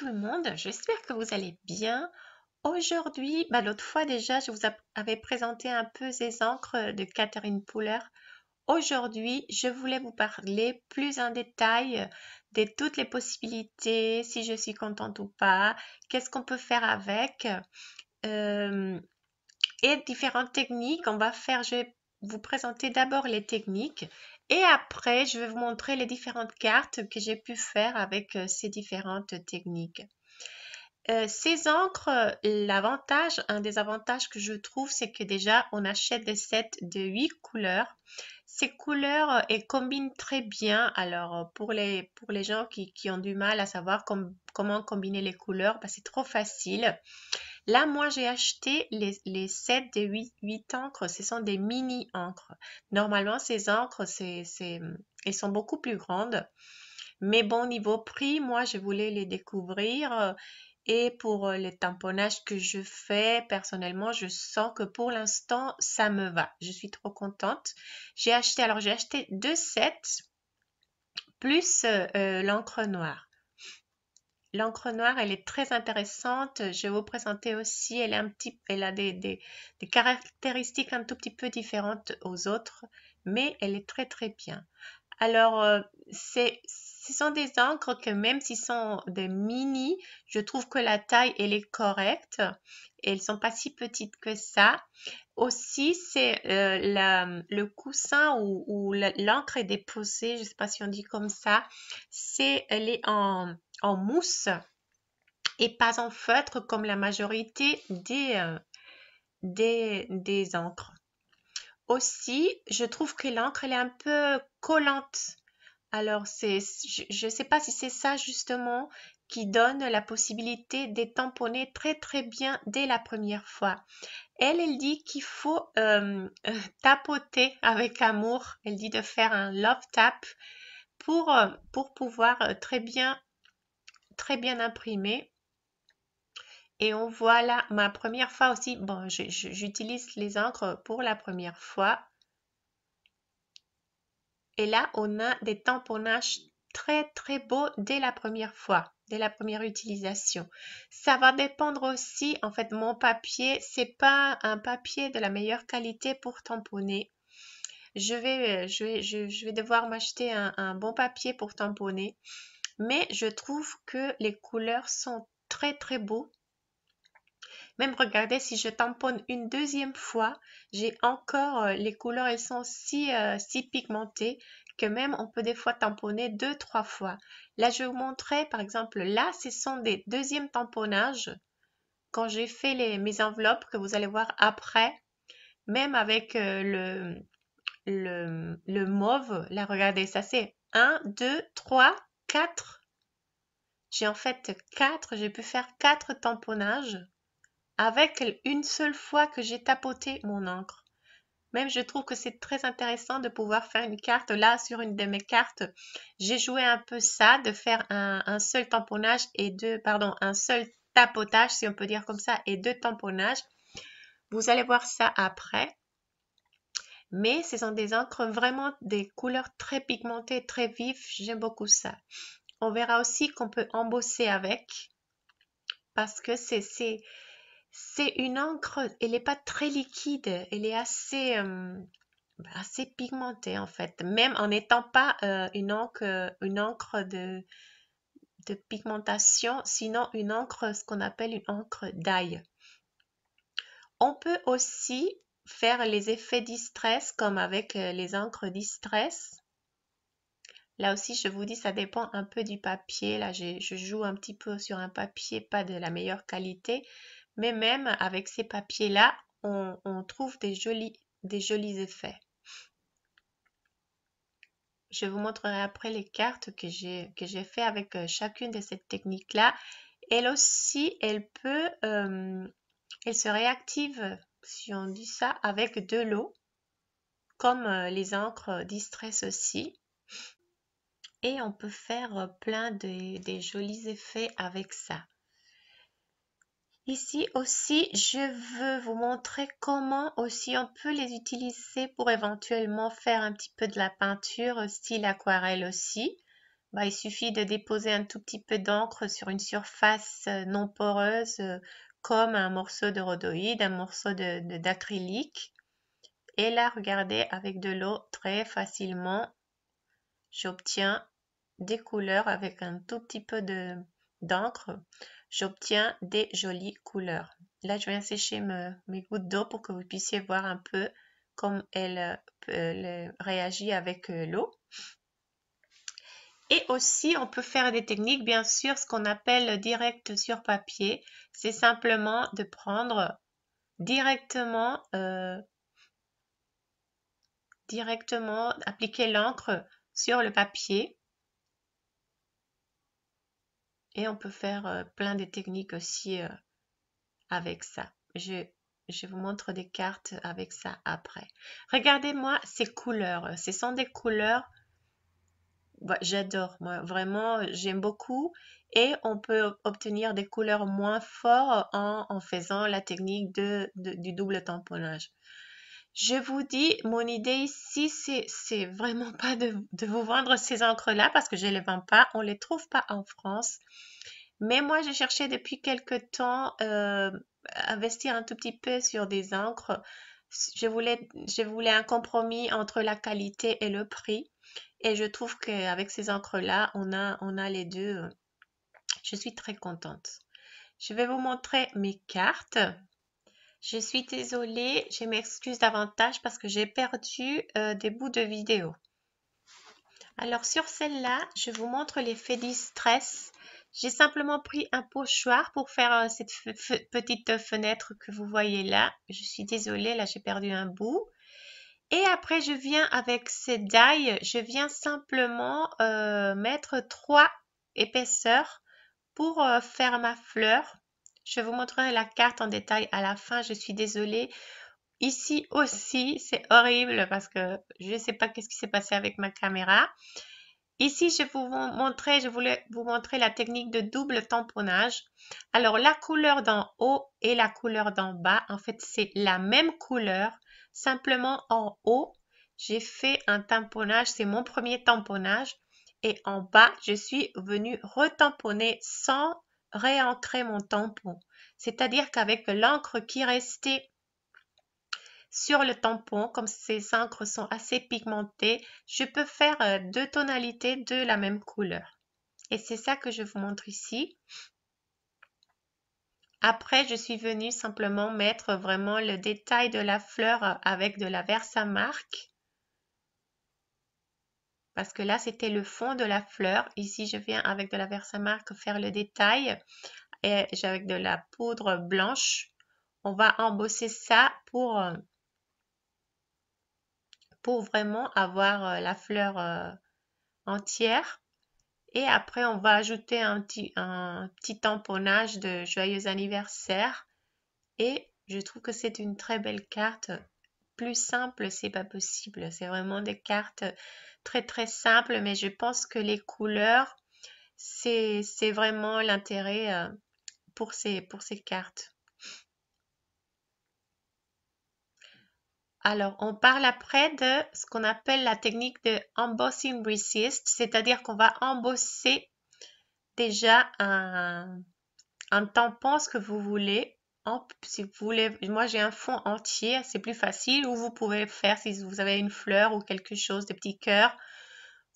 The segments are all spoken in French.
tout le monde, j'espère que vous allez bien. Aujourd'hui, bah, l'autre fois déjà, je vous avais présenté un peu ces encres de Catherine Puller. Aujourd'hui, je voulais vous parler plus en détail de toutes les possibilités, si je suis contente ou pas, qu'est-ce qu'on peut faire avec, euh, et différentes techniques. On va faire, je vais vous présenter d'abord les techniques et après, je vais vous montrer les différentes cartes que j'ai pu faire avec euh, ces différentes techniques. Euh, ces encres, l'avantage, un des avantages que je trouve, c'est que déjà, on achète des sets de 8 couleurs. Ces couleurs, euh, elles combinent très bien. Alors, pour les, pour les gens qui, ont du mal à savoir comme comment combiner les couleurs, bah, c'est trop facile. Là, moi, j'ai acheté les, 7 des 8, 8 encres. Ce sont des mini encres. Normalement, ces encres, c'est, elles sont beaucoup plus grandes. Mais bon, niveau prix, moi, je voulais les découvrir. Et pour euh, les tamponnages que je fais, personnellement, je sens que pour l'instant, ça me va. Je suis trop contente. J'ai acheté, alors j'ai acheté deux sets plus euh, euh, l'encre noire. L'encre noire, elle est très intéressante. Je vais vous présenter aussi. Elle, est un petit, elle a des, caractéristiques un tout petit peu différentes aux autres, mais elle est très très bien. Alors, euh, c'est ce sont des encres que même s'ils sont des mini, je trouve que la taille, elle est correcte. Elles ne sont pas si petites que ça. Aussi, c'est euh, le coussin où, où l'encre est déposée, je ne sais pas si on dit comme ça, c'est, elle est en en mousse et pas en feutre comme la majorité euh, des, des, encres. Aussi, je trouve que l'encre elle est un peu collante. Alors, c'est je sais pas si c'est ça justement qui donne la possibilité de tamponner très très bien dès la première fois. Elle, elle dit qu'il faut euh, tapoter avec amour. Elle dit de faire un love tap pour, euh, pour pouvoir très bien très bien imprimé. Et on voit là, ma première fois aussi, bon, j'utilise les encres pour la première fois. Et là, on a des tamponnages très très beaux dès la première fois, dès la première utilisation. Ça va dépendre aussi, en fait, mon papier, c'est pas un papier de la meilleure qualité pour tamponner. Je vais, euh, je vais, je, vais devoir m'acheter un bon papier pour tamponner mais je trouve que les couleurs sont très très beaux. Même regardez, si je tamponne une deuxième fois, j'ai encore euh, les couleurs, elles sont si, euh, si pigmentées que même on peut des fois tamponner deux, trois fois. Là, je vais vous montrer, par exemple, là, ce sont des deuxièmes tamponnages. Quand j'ai fait les, mes enveloppes que vous allez voir après, même avec euh, le, le, le, mauve, là, regardez, ça c'est 1, 2, 3, 4, j'ai en fait quatre. j'ai pu faire quatre tamponnages avec une seule fois que j'ai tapoté mon encre. Même je trouve que c'est très intéressant de pouvoir faire une carte. Là, sur une de mes cartes, j'ai joué un peu ça, de faire un, un, seul tamponnage et deux, pardon, un seul tapotage, si on peut dire comme ça, et deux tamponnages. Vous allez voir ça après mais ce sont des encres vraiment des couleurs très pigmentées, très vives. J'aime beaucoup ça. On verra aussi qu'on peut embosser avec parce que c'est une encre, elle n'est pas très liquide, elle est assez, euh, assez pigmentée en fait, même en n'étant pas euh, une encre, une encre de, de pigmentation, sinon une encre, ce qu'on appelle une encre d'ail. On peut aussi faire les effets distress comme avec euh, les encres distress. Là aussi, je vous dis, ça dépend un peu du papier. Là, je, je joue un petit peu sur un papier, pas de la meilleure qualité. Mais même avec ces papiers-là, on, trouve des jolis, des jolis effets. Je vous montrerai après les cartes que j'ai fait avec euh, chacune de ces techniques-là. Elle aussi, elle peut, euh, elle se réactive si on dit ça, avec de l'eau, comme euh, les encres distress aussi. Et on peut faire euh, plein de, jolis effets avec ça. Ici aussi, je veux vous montrer comment aussi on peut les utiliser pour éventuellement faire un petit peu de la peinture, euh, style aquarelle aussi. Bah, il suffit de déposer un tout petit peu d'encre sur une surface non poreuse comme un morceau de rhodoïde, un morceau d'acrylique. De, d'acrylique et là, regardez, avec de l'eau, très facilement, j'obtiens des couleurs avec un tout petit peu d'encre. j'obtiens des jolies couleurs. Là, je viens sécher mes gouttes d'eau pour que vous puissiez voir un peu comment euh, elle réagit avec euh, l'eau. Et aussi, on peut faire des techniques, bien sûr, ce qu'on appelle direct sur papier. C'est simplement de prendre directement, euh, directement appliquer l'encre sur le papier. Et on peut faire euh, plein de techniques aussi euh, avec ça. Je, je vous montre des cartes avec ça après. Regardez-moi ces couleurs. Ce sont des couleurs j'adore, moi, vraiment, euh, j'aime beaucoup. Et on peut obtenir des couleurs moins fortes en, faisant la technique du double tamponnage. Je vous dis, mon idée ici, c'est vraiment pas de, vous vendre ces encres-là parce que je ne les vends pas, on ne les trouve pas en France. Mais moi, j'ai cherché depuis quelques temps euh, à investir un tout petit peu sur des encres. je voulais un compromis entre la qualité et le prix. Et je trouve qu'avec ces encres-là, on a, les deux. Euh, je suis très contente. Je vais vous montrer mes cartes. Je suis désolée, je m'excuse davantage parce que j'ai perdu euh, des bouts de vidéo. Alors sur celle-là, je vous montre l'effet distress. J'ai simplement pris un pochoir pour faire euh, cette petite fenêtre que vous voyez là. Je suis désolée, là j'ai perdu un bout. Et après, je viens avec ces die, je viens simplement euh, mettre trois épaisseurs pour euh, faire ma fleur. Je vous montrerai la carte en détail à la fin, je suis désolée. Ici aussi, c'est horrible parce que je ne sais pas qu'est-ce qui s'est passé avec ma caméra. Ici, je vous je voulais vous montrer la technique de double tamponnage. Alors, la couleur d'en haut et la couleur d'en bas, en fait, c'est la même couleur. Simplement en haut, j'ai fait un tamponnage, c'est mon premier tamponnage. Et en bas, je suis venue retamponner sans réentrer mon tampon. C'est-à-dire qu'avec l'encre qui restait sur le tampon, comme ces encres sont assez pigmentées, je peux faire euh, deux tonalités de la même couleur. Et c'est ça que je vous montre ici. Après, je suis venue simplement mettre vraiment le détail de la fleur avec de la Versamark. Parce que là, c'était le fond de la fleur. Ici, je viens avec de la Versamark faire le détail. Et avec de la poudre blanche. On va embosser ça pour, pour vraiment avoir euh, la fleur euh, entière. Et après, on va ajouter un petit, tamponnage de joyeux anniversaire. Et je trouve que c'est une très belle carte. Plus simple, c'est pas possible. C'est vraiment des cartes très très simples, mais je pense que les couleurs, c'est vraiment l'intérêt euh, pour ces, pour ces cartes. Alors, on parle après de ce qu'on appelle la technique de embossing resist, c'est-à-dire qu'on va embosser déjà un, tampon, ce que vous voulez. si vous voulez, moi j'ai un fond entier, c'est plus facile. Ou vous pouvez faire, si vous avez une fleur ou quelque chose, des petits cœurs,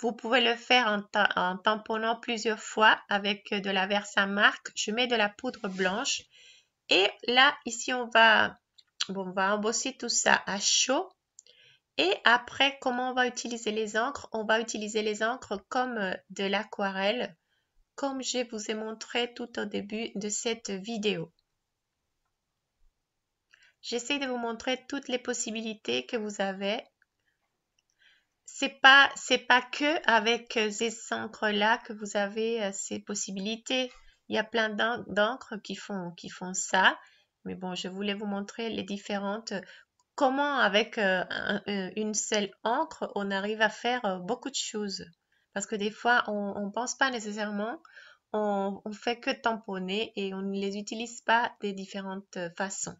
vous pouvez le faire en, tamponnant plusieurs fois avec de la marque. Je mets de la poudre blanche. Et là, ici, on va Bon, on va embosser tout ça à chaud. Et après, comment on va utiliser les encres On va utiliser les encres comme euh, de l'aquarelle, comme je vous ai montré tout au début de cette vidéo. J'essaie de vous montrer toutes les possibilités que vous avez. C'est pas pas que avec euh, ces encres là que vous avez euh, ces possibilités. Il y a plein d'encres qui font ça. Mais bon, je voulais vous montrer les différentes, comment avec euh, euh, une seule encre, on arrive à faire euh, beaucoup de choses. Parce que des fois, on ne pense pas nécessairement, on, on fait que tamponner et on ne les utilise pas des différentes façons.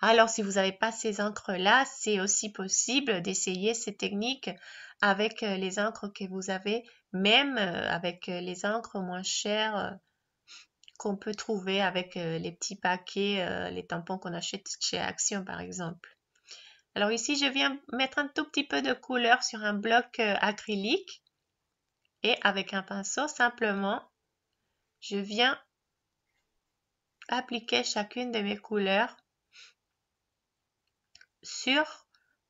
Alors, si vous n'avez pas ces encres-là, c'est aussi possible d'essayer ces techniques avec les encres que vous avez, même avec les encres moins chères peut trouver avec euh, les petits paquets, euh, les tampons qu'on achète chez Action par exemple. Alors ici, je viens mettre un tout petit peu de couleur sur un bloc euh, acrylique et avec un pinceau, simplement, je viens appliquer chacune de mes couleurs sur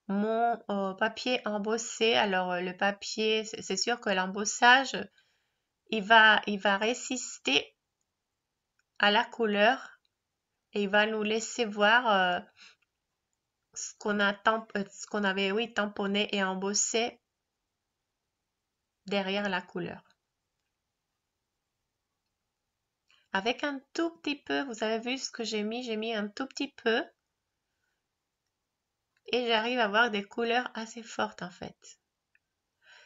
mon papier embossé. Alors le papier, c'est sûr que l'embossage, il va, il va résister à la couleur et il va nous laisser voir euh, ce qu'on a euh, avait tamponné et embossé derrière la couleur. Avec un tout petit peu, vous avez vu ce que j'ai mis, j'ai mis un tout petit peu et j'arrive à avoir des couleurs assez fortes en fait.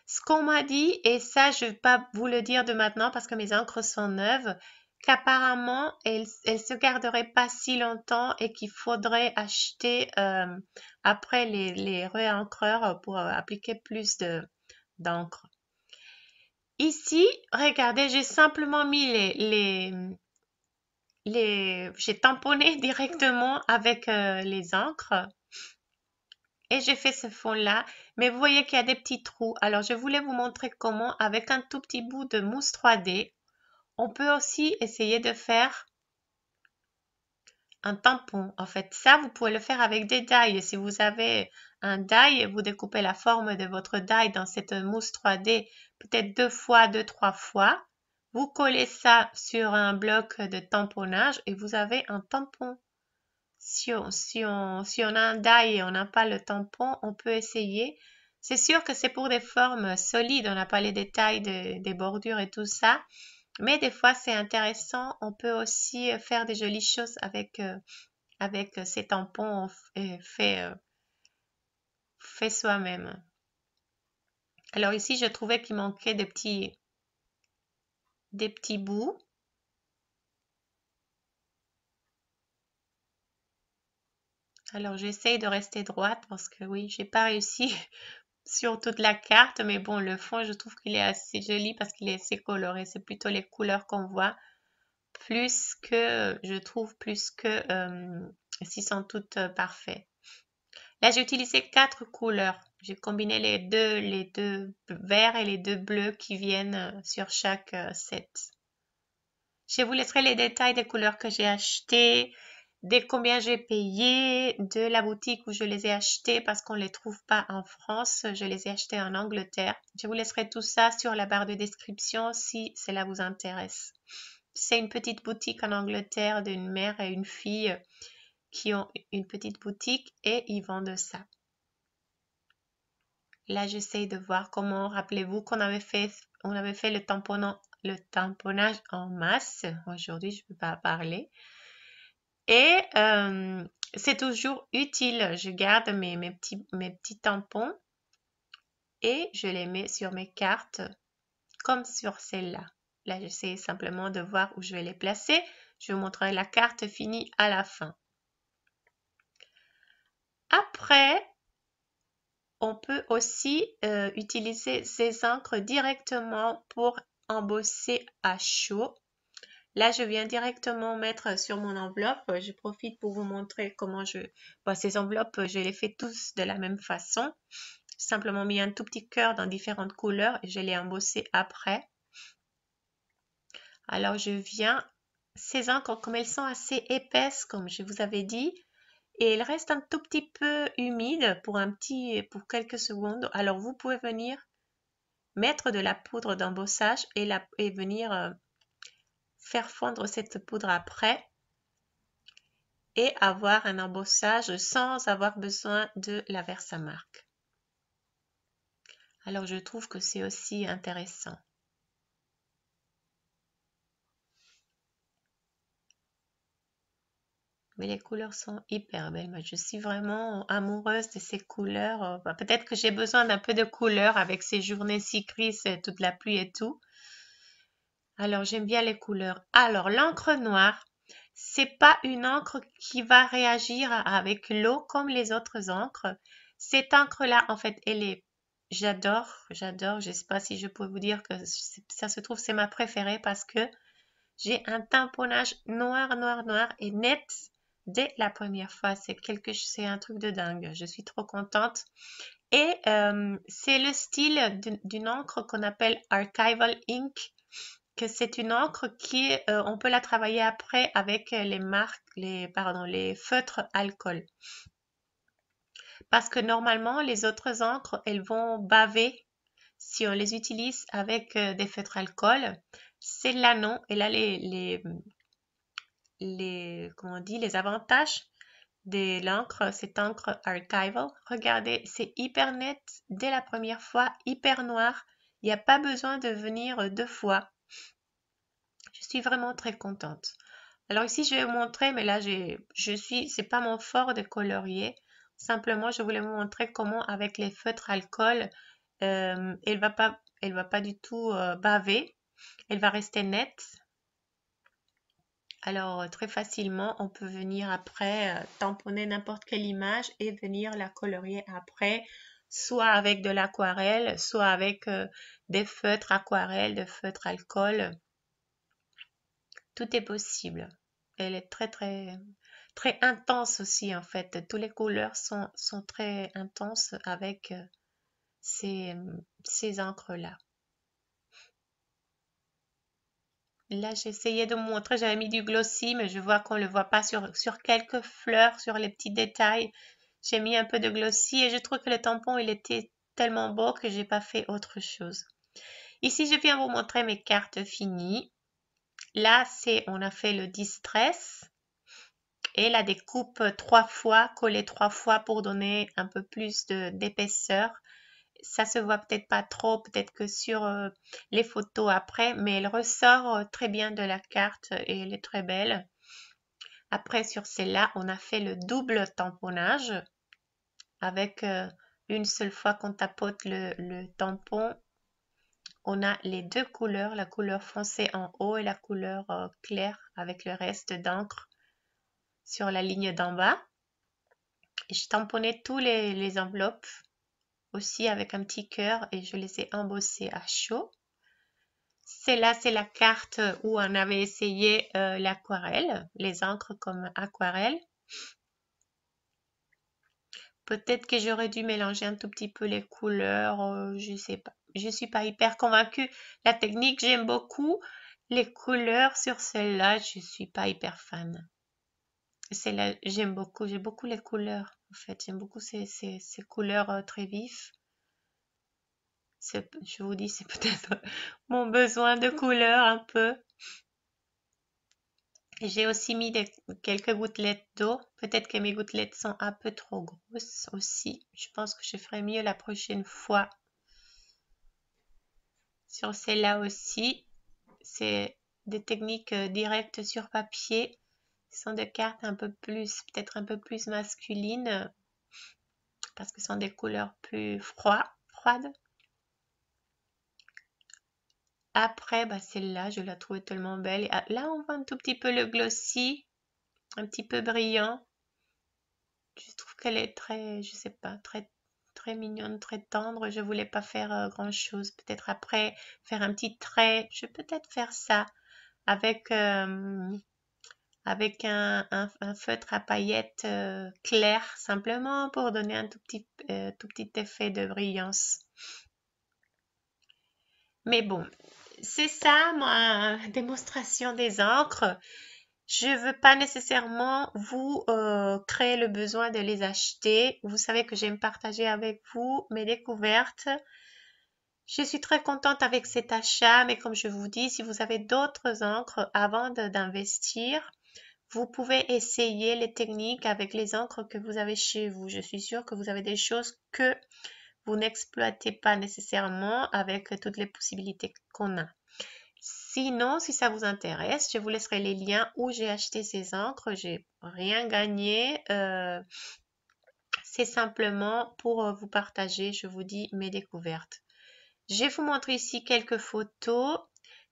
Ce qu'on m'a dit, et ça je ne vais pas vous le dire de maintenant parce que mes encres sont neuves, apparemment elle, se garderait pas si longtemps et qu'il faudrait acheter euh, après les, les réencreurs pour euh, appliquer plus d'encre. Ici, regardez, j'ai simplement mis les, les, j'ai tamponné directement avec euh, les encres et j'ai fait ce fond là mais vous voyez qu'il y a des petits trous alors je voulais vous montrer comment avec un tout petit bout de mousse 3D on peut aussi essayer de faire un tampon. En fait, ça, vous pouvez le faire avec des tailles Si vous avez un die, vous découpez la forme de votre die dans cette mousse 3D peut-être deux fois, deux, trois fois. Vous collez ça sur un bloc de tamponnage et vous avez un tampon. Si on, si a un die et on n'a pas le tampon, on peut essayer. C'est sûr que c'est pour des formes solides, on n'a pas les détails des bordures et tout ça, mais des fois, c'est intéressant. On peut aussi euh, faire des jolies choses avec, euh, avec euh, ces tampons faits faire fait soi-même. Alors ici, je trouvais qu'il manquait des petits, des petits bouts. Alors j'essaye de rester droite parce que oui, j'ai pas réussi sur toute la carte, mais bon, le fond, je trouve qu'il est assez joli parce qu'il est assez coloré. C'est plutôt les couleurs qu'on voit plus que, je trouve, plus que si euh, s'ils sont toutes euh, parfaits. Là, j'ai utilisé quatre couleurs. J'ai combiné les deux, les deux verts et les deux bleus qui viennent euh, sur chaque set. Je vous laisserai les détails des couleurs que j'ai achetées, de combien j'ai payé de la boutique où je les ai achetés parce qu'on ne les trouve pas en France. Je les ai achetés en Angleterre. Je vous laisserai tout ça sur la barre de description si cela vous intéresse. C'est une petite boutique en Angleterre d'une mère et une fille qui ont une petite boutique et ils vendent ça. Là, j'essaye de voir comment, rappelez-vous qu'on avait fait, on avait fait le, le tamponnage en masse. Aujourd'hui, je ne peux pas parler. Et euh, c'est toujours utile. Je garde mes, petits, tampons et je les mets sur mes cartes comme sur celle-là. Là, j'essaie simplement de voir où je vais les placer. Je vous montrerai la carte finie à la fin. Après, on peut aussi euh, utiliser ces encres directement pour embosser à chaud Là, je viens directement mettre sur mon enveloppe. Je profite pour vous montrer comment je... ces enveloppes, je les fais tous de la même façon. Simplement mis un tout petit cœur dans différentes couleurs et je l'ai embossé après. Alors, je viens... Ces encres, comme elles sont assez épaisses, comme je vous avais dit, et elles restent un tout petit peu humides pour un petit... pour quelques secondes, alors vous pouvez venir mettre de la poudre d'embossage et, et venir euh, faire fondre cette poudre après et avoir un embossage sans avoir besoin de la Versamark. Alors je trouve que c'est aussi intéressant. Mais les couleurs sont hyper belles. je suis vraiment amoureuse de ces couleurs. Peut-être que j'ai besoin d'un peu de couleurs avec ces journées si grises, toute la pluie et tout. Alors, j'aime bien les couleurs. Alors, l'encre noire, c'est pas une encre qui va réagir avec l'eau comme les autres encres. Cette encre-là, en fait, elle est j'adore, j'adore. Je ne sais pas si je peux vous dire que ça se trouve, c'est ma préférée parce que j'ai un tamponnage noir, noir, noir et net dès la première fois. C'est quelque, c'est un truc de dingue. Je suis trop contente. Et euh, c'est le style d'une encre qu'on appelle Archival Ink que c'est une encre qui, euh, on peut la travailler après avec euh, les marques, les, pardon, les feutres alcool. Parce que normalement, les autres encres, elles vont baver si on les utilise avec euh, des feutres alcool. C'est là non. Et là, les, les, les, on dit, les avantages de l'encre, cette encre archival. Regardez, c'est hyper net dès la première fois, hyper noir. Il n'y a pas besoin de venir deux fois suis vraiment très contente. Alors ici, je vais montrer, mais là, je, je suis, c'est pas mon fort de colorier. Simplement, je voulais vous montrer comment avec les feutres alcool, euh, elle va pas, elle va pas du tout euh, baver. Elle va rester nette. Alors euh, très facilement, on peut venir après tamponner n'importe quelle image et venir la colorier après, soit avec de l'aquarelle, soit avec des feutres aquarelles, de feutres alcool tout est possible. Elle est très, très, très intense aussi, en fait. Toutes les couleurs sont, très intenses avec euh, ces, ces encres-là. Là, essayé de montrer, j'avais mis du glossy, mais je vois qu'on ne le voit pas sur, sur quelques fleurs, sur les petits détails. J'ai mis un peu de glossy et je trouve que le tampon, il était tellement beau que j'ai pas fait autre chose. Ici, je viens vous montrer mes cartes finies. Là, c'est on a fait le distress et la découpe trois fois, collée trois fois pour donner un peu plus d'épaisseur. Ça se voit peut-être pas trop, peut-être que sur euh, les photos après, mais elle ressort euh, très bien de la carte et elle est très belle. Après, sur celle-là, on a fait le double tamponnage avec euh, une seule fois qu'on tapote le tampon on a les deux couleurs, la couleur foncée en haut et la couleur euh, claire avec le reste d'encre sur la ligne d'en bas. Je tamponnais tous les, enveloppes aussi avec un petit cœur et je les ai embossées à chaud. Celle-là, c'est la carte où on avait essayé euh, l'aquarelle, les encres comme aquarelle. Peut-être que j'aurais dû mélanger un tout petit peu les couleurs, je euh, je sais pas je suis pas hyper convaincue. La technique, j'aime beaucoup. Les couleurs sur celle-là, je suis pas hyper fan. Celle-là, j'aime beaucoup. J'aime beaucoup les couleurs, en fait. J'aime beaucoup ces, couleurs euh, très vives. Je vous dis, c'est peut-être mon besoin de couleurs un peu. J'ai aussi mis quelques gouttelettes d'eau. Peut-être que mes gouttelettes sont un peu trop grosses aussi. Je pense que je ferai mieux la prochaine fois sur celle-là aussi. C'est des techniques euh, directes sur papier. Ce sont des cartes un peu plus, peut-être un peu plus masculines parce que ce sont des couleurs plus froides. Après, bah, celle-là, je la trouve tellement belle. Ah, là, on voit un tout petit peu le glossy, un petit peu brillant. Je trouve qu'elle est très, je sais pas, très très mignonne, très tendre. Je voulais pas faire euh, grand chose. Peut-être après faire un petit trait. Je peux peut-être faire ça avec euh, avec un, feutre à paillettes euh, clair simplement pour donner un tout petit tout petit effet de brillance. Mais bon, c'est ça ma démonstration des encres. Je ne veux pas nécessairement vous euh, créer le besoin de les acheter. Vous savez que j'aime partager avec vous mes découvertes. Je suis très contente avec cet achat, mais comme je vous dis, si vous avez d'autres encres avant d'investir, vous pouvez essayer les techniques avec les encres que vous avez chez vous. Je suis sûre que vous avez des choses que vous n'exploitez pas nécessairement avec toutes les possibilités qu'on a. Sinon, si ça vous intéresse, je vous laisserai les liens où j'ai acheté ces encres. J'ai rien gagné. Euh, c'est simplement pour euh, vous partager, je vous dis, mes découvertes. Je vous montrer ici quelques photos.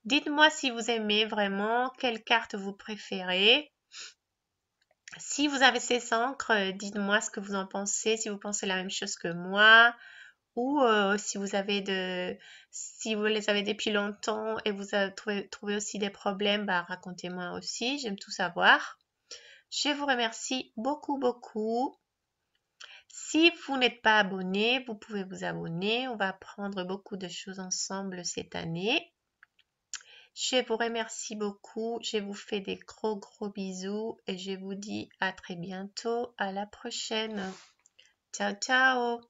Dites-moi si vous aimez vraiment, quelle carte vous préférez. Si vous avez ces encres, dites-moi ce que vous en pensez, si vous pensez la même chose que moi ou euh, si vous avez de si vous les avez depuis longtemps et vous avez trouvé, aussi des problèmes, bah, racontez-moi aussi, j'aime tout savoir. Je vous remercie beaucoup beaucoup. Si vous n'êtes pas abonné, vous pouvez vous abonner. On va apprendre beaucoup de choses ensemble cette année. Je vous remercie beaucoup. Je vous fais des gros gros bisous et je vous dis à très bientôt. À la prochaine. Ciao ciao.